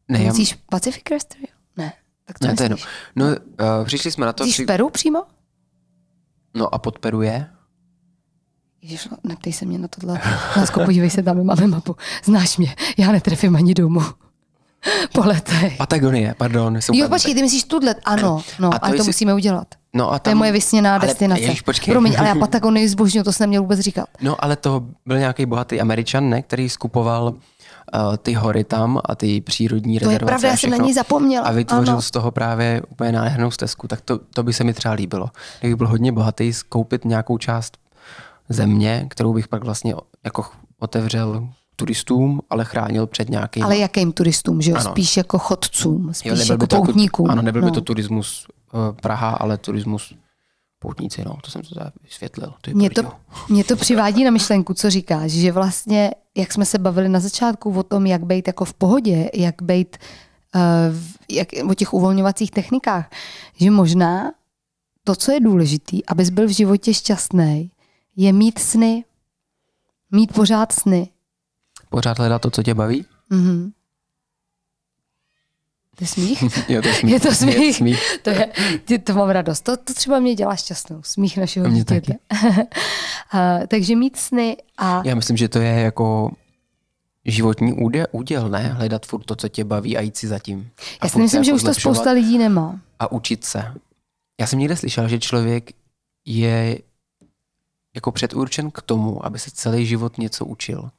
Speaker 1: ne, já... Pacific Crest Ne. Tak co ne, to je no.
Speaker 2: no uh, přišli jsme na to... Myslíš při... Peru přímo? No a pod Peru
Speaker 1: je? Ježiš, no, neptej se mě na tohle. Lásko, podívej se, dáme máme mapu. Znáš mě, já netrefím ani domů. po letech.
Speaker 2: Patagonie, pardon. Jo, úplně...
Speaker 1: počkej, ty myslíš tuhle, ano, no, a to ale jsi... musíme udělat. No a tam... To je moje vysněná ale, destinace. Ježiš, počkej. Promiň, ale já Patagonii zbožňuju, to jsem neměl vůbec říkat.
Speaker 2: No ale to byl nějaký bohatý američan, ne, který skupoval eh, ty hory tam a ty přírodní to rezervace. To je pravda, já jsem na ní zapomněla. A vytvořil ano. z toho právě úplně nádhernou stezku. Tak to, to by se mi třeba líbilo. Kdybych byl hodně bohatý, skoupit nějakou část země, kterou bych pak vlastně jako otevřel turistům, ale chránil před nějakým... Ale
Speaker 1: jakým turistům, že jo? Ano. Spíš jako chodcům, spíš jo, jako, jako poutníkům. Ano, nebyl no. by to
Speaker 2: turismus uh, Praha, ale turismus poutníci, no, to jsem to vysvětlil. To mě, to,
Speaker 1: mě to přivádí na myšlenku, co říkáš, že vlastně, jak jsme se bavili na začátku o tom, jak být jako v pohodě, jak být uh, jak, o těch uvolňovacích technikách, že možná to, co je důležité, abys byl v životě šťastný, je mít sny, mít pořád sny,
Speaker 2: pořád hledat to, co tě baví.
Speaker 1: Mm-hmm. To je smích?
Speaker 2: jo, to je smích. Je to smích. Je smích. to,
Speaker 1: je, tě, to mám radost. To, to třeba mě dělá šťastnou. Smích našeho dítěte. takže mít sny a...
Speaker 2: Já myslím, že to je jako životní úděl, úděl, ne? Hledat furt to, co tě baví a jít si zatím. Já si myslím, že jako už to spousta lidí nemá. A učit se. Já jsem někde slyšel, že člověk je jako předurčen k tomu, aby se celý život něco učil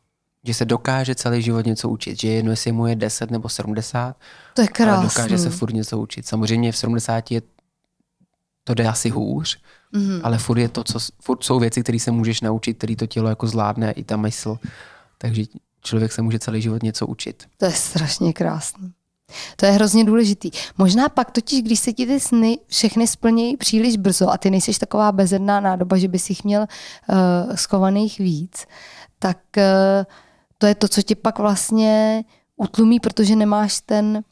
Speaker 2: že se dokáže celý život něco učit, že jedno, jestli mu je 10 nebo 70,
Speaker 1: to je krásný. ale dokáže se furt
Speaker 2: něco učit. Samozřejmě v 70 je to jde asi hůř, mm-hmm. ale furt, je to, co, furt jsou věci, které se můžeš naučit, které to tělo jako zvládne, i ta mysl. Takže člověk se může celý život něco učit.
Speaker 1: To je strašně krásné. To je hrozně důležitý. Možná pak totiž, když se ti ty sny všechny splnějí příliš brzo a ty nejseš taková bezedná nádoba, že bys jich měl uh, schovaných víc, tak uh, to je to, co tě pak vlastně utlumí, protože nemáš ten,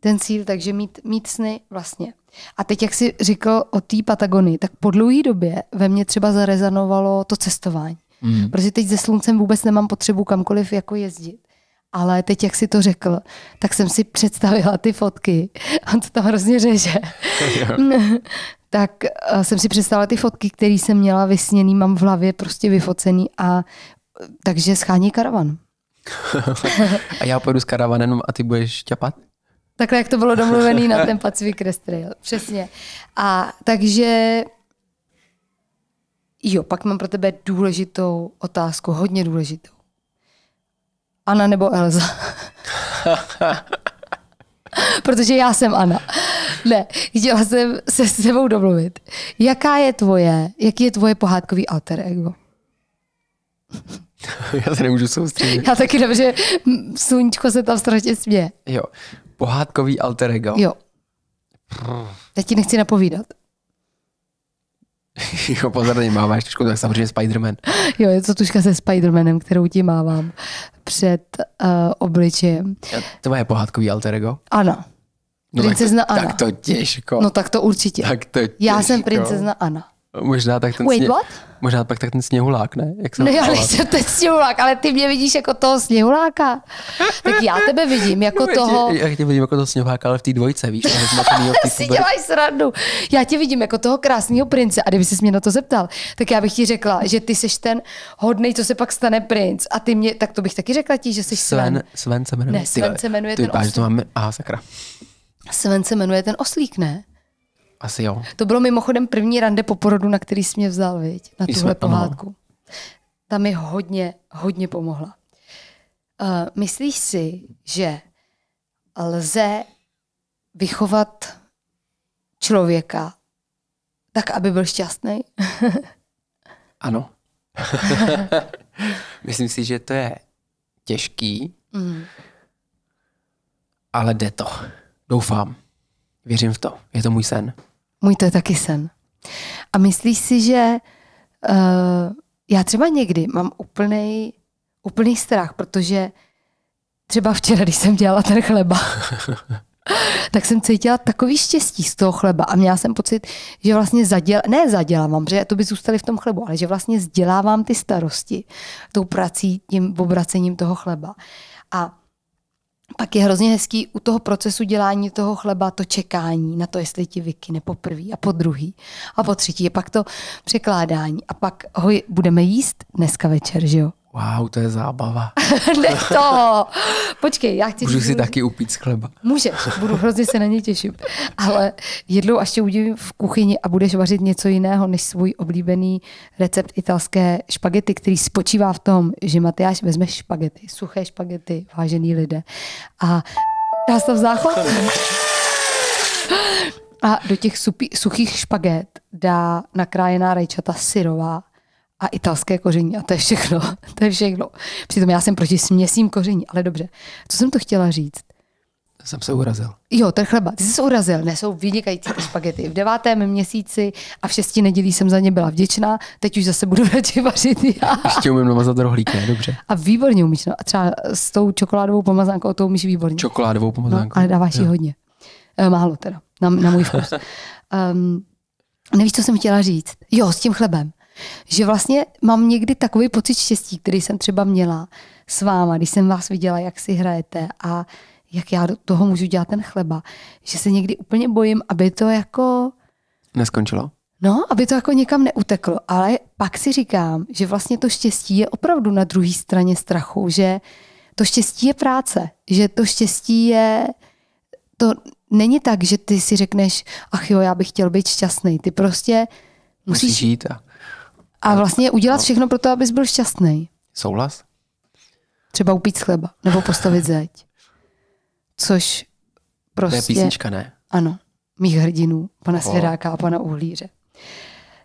Speaker 1: ten cíl, takže mít, mít sny vlastně. A teď, jak jsi říkal o té Patagonii, tak po dlouhé době ve mně třeba zarezanovalo to cestování. Mm. Protože teď se sluncem vůbec nemám potřebu kamkoliv jako jezdit. Ale teď, jak si to řekl, tak jsem si představila ty fotky. On to tam hrozně řeže. tak eh, jsem si představila ty fotky, které jsem měla vysněný, mám v hlavě prostě vyfocený a takže schání karavan.
Speaker 2: a já pojedu s karavanem a ty budeš ťapat?
Speaker 1: Takhle, jak to bylo domluvené na ten Pacific Crest Trail. Přesně. A takže jo, pak mám pro tebe důležitou otázku, hodně důležitou. Ana nebo Elza? Protože já jsem Ana. Ne, chtěla jsem se s sebou domluvit. Jaká je tvoje, jaký je tvoje pohádkový alter ego? Já se nemůžu soustředit. Já taky dobře, sluníčko se tam strašně směje.
Speaker 2: Jo. Pohádkový alter ego. Jo.
Speaker 1: Teď ti nechci napovídat.
Speaker 2: jo, pozorně máváš tušku, tak samozřejmě Spiderman.
Speaker 1: Jo, je to tuška se Spidermanem, kterou ti mávám před uh, obličejem.
Speaker 2: Eh, to je pohádkový alter ego?
Speaker 1: Ano. No princezna tak to, Anna. Tak
Speaker 2: to těžko. No tak to určitě. Tak to těžko. Já jsem princezna Anna. Možná tak ten Wait, sně... what? Možná pak tak ten sněhulák, ne? Jak se no já nejsem
Speaker 1: ten sněhulák, ale ty mě vidíš jako toho sněhuláka. Tak já tebe vidím jako no, toho... Já tě,
Speaker 2: já tě vidím jako toho sněhuláka, ale v té dvojce, víš? Ty si děláš
Speaker 1: srandu. Já tě vidím jako toho krásného prince. A kdyby jsi mě na to zeptal, tak já bych ti řekla, že ty jsi ten hodnej, co se pak stane princ. A ty mě, tak to bych taky řekla ti, že jsi Sven. Sven,
Speaker 2: Sven se jmenuje. Ne, Sven se jmenuje ty, ten vypadá, to máme, aha, sakra.
Speaker 1: Sven se jmenuje ten oslík, ne? Asi jo. To bylo mimochodem první rande po porodu, na který jsi mě vzal, viď? Na tuhle jsme, pohádku. Aha. Ta mi hodně, hodně pomohla. Uh, myslíš si, že lze vychovat člověka tak, aby byl šťastný?
Speaker 2: ano. Myslím si, že to je těžký, mm. ale jde to. Doufám. Věřím v to. Je to můj sen.
Speaker 1: Můj to je taky sen. A myslíš si, že uh, já třeba někdy mám úplnej, úplný strach, protože třeba včera, když jsem dělala ten chleba, tak jsem cítila takový štěstí z toho chleba a měla jsem pocit, že vlastně zaděl, ne zadělávám, že to by zůstali v tom chlebu, ale že vlastně vzdělávám ty starosti tou prací, tím obracením toho chleba. A pak je hrozně hezký u toho procesu dělání toho chleba to čekání na to, jestli ti vykyne po prvý a po druhý a po třetí. Je pak to překládání a pak ho budeme jíst dneska večer, že jo?
Speaker 2: Wow, to je zábava.
Speaker 1: ne to. Počkej, já chci Můžu si si taky
Speaker 2: upít z chleba.
Speaker 1: Můžeš, budu hrozně se na něj těšit. Ale jedlou až tě udivím v kuchyni a budeš vařit něco jiného než svůj oblíbený recept italské špagety, který spočívá v tom, že Matyáš vezme špagety, suché špagety, vážený lidé. A dá se v záchod. A do těch supí, suchých špaget dá nakrájená rajčata syrová, a italské koření a to je všechno. To je všechno. Přitom já jsem proti směsím koření, ale dobře. Co jsem to chtěla říct?
Speaker 2: Jsem se urazil.
Speaker 1: Jo, ten chleba. Ty jsi se urazil, ne, jsou vynikající ty špagety. V devátém měsíci a v šesti nedělí jsem za ně byla vděčná, teď už zase budu radši vařit já. Ještě
Speaker 2: umím namazat rohlík, ne? Dobře.
Speaker 1: A výborně umíš, no. A třeba s tou čokoládovou pomazánkou, to umíš výborně.
Speaker 2: Čokoládovou pomazánkou. No, ale dáváš ji
Speaker 1: hodně. Eh, málo teda, na, na můj vkus. Um, nevíš, co jsem chtěla říct? Jo, s tím chlebem že vlastně mám někdy takový pocit štěstí, který jsem třeba měla s váma, když jsem vás viděla, jak si hrajete a jak já do toho můžu dělat ten chleba, že se někdy úplně bojím, aby to jako... Neskončilo? No, aby to jako někam neuteklo, ale pak si říkám, že vlastně to štěstí je opravdu na druhé straně strachu, že to štěstí je práce, že to štěstí je, to není tak, že ty si řekneš, ach jo, já bych chtěl být šťastný, ty prostě musíš, musíš žít a a vlastně udělat no. všechno pro to, abys byl šťastný. Souhlas? Třeba upít chleba, nebo postavit zeď. Což prostě... To je prostě- písnička, ne? Ano, mých hrdinů, pana Svěráka a pana Uhlíře.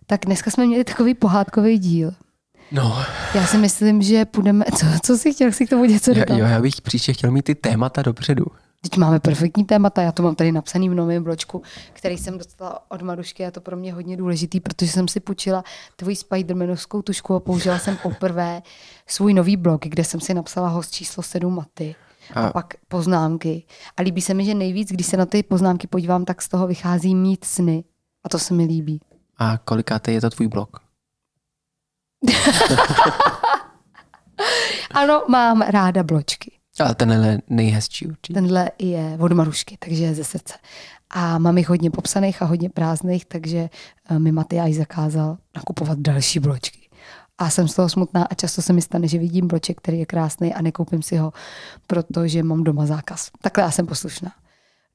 Speaker 1: Tak dneska jsme měli takový pohádkový díl. No. Já si myslím, že půjdeme... Co, co jsi chtěl, si k tomu něco dodat? Jo,
Speaker 2: já bych příště chtěl mít ty témata dopředu.
Speaker 1: Teď máme perfektní témata, já to mám tady napsaný v novém bločku, který jsem dostala od Marušky a to pro mě hodně důležitý, protože jsem si půjčila tvoji Spidermanovskou tušku a použila jsem poprvé svůj nový blog, kde jsem si napsala host číslo 7 Maty a, a pak poznámky. A líbí se mi, že nejvíc, když se na ty poznámky podívám, tak z toho vychází mít sny. A to se mi líbí.
Speaker 2: A kolikátý je to tvůj blog?
Speaker 1: ano, mám ráda bločky.
Speaker 2: A tenhle je nejhezčí určitě.
Speaker 1: Tenhle je od Marušky, takže je ze srdce. A mám jich hodně popsaných a hodně prázdných, takže eh, mi Matyáš zakázal nakupovat další bločky. A jsem z toho smutná a často se mi stane, že vidím bloček, který je krásný a nekoupím si ho, protože mám doma zákaz. Takhle já jsem poslušná.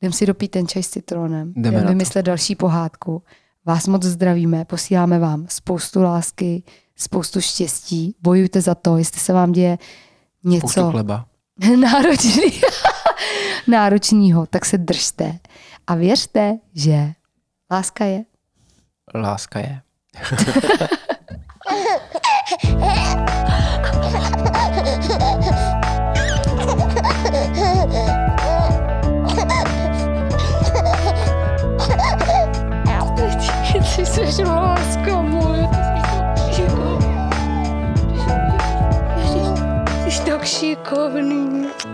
Speaker 1: Jdem si dopít ten čaj s citronem, jdeme jdem vymyslet další pohádku. Vás moc zdravíme, posíláme vám spoustu lásky, spoustu štěstí, bojujte za to, jestli se vám děje něco. Spoustu chleba. náročný, náročního, tak se držte a věřte, že láska je.
Speaker 2: Láska je.
Speaker 1: Ty jsi láskou. She Toxic Avenue.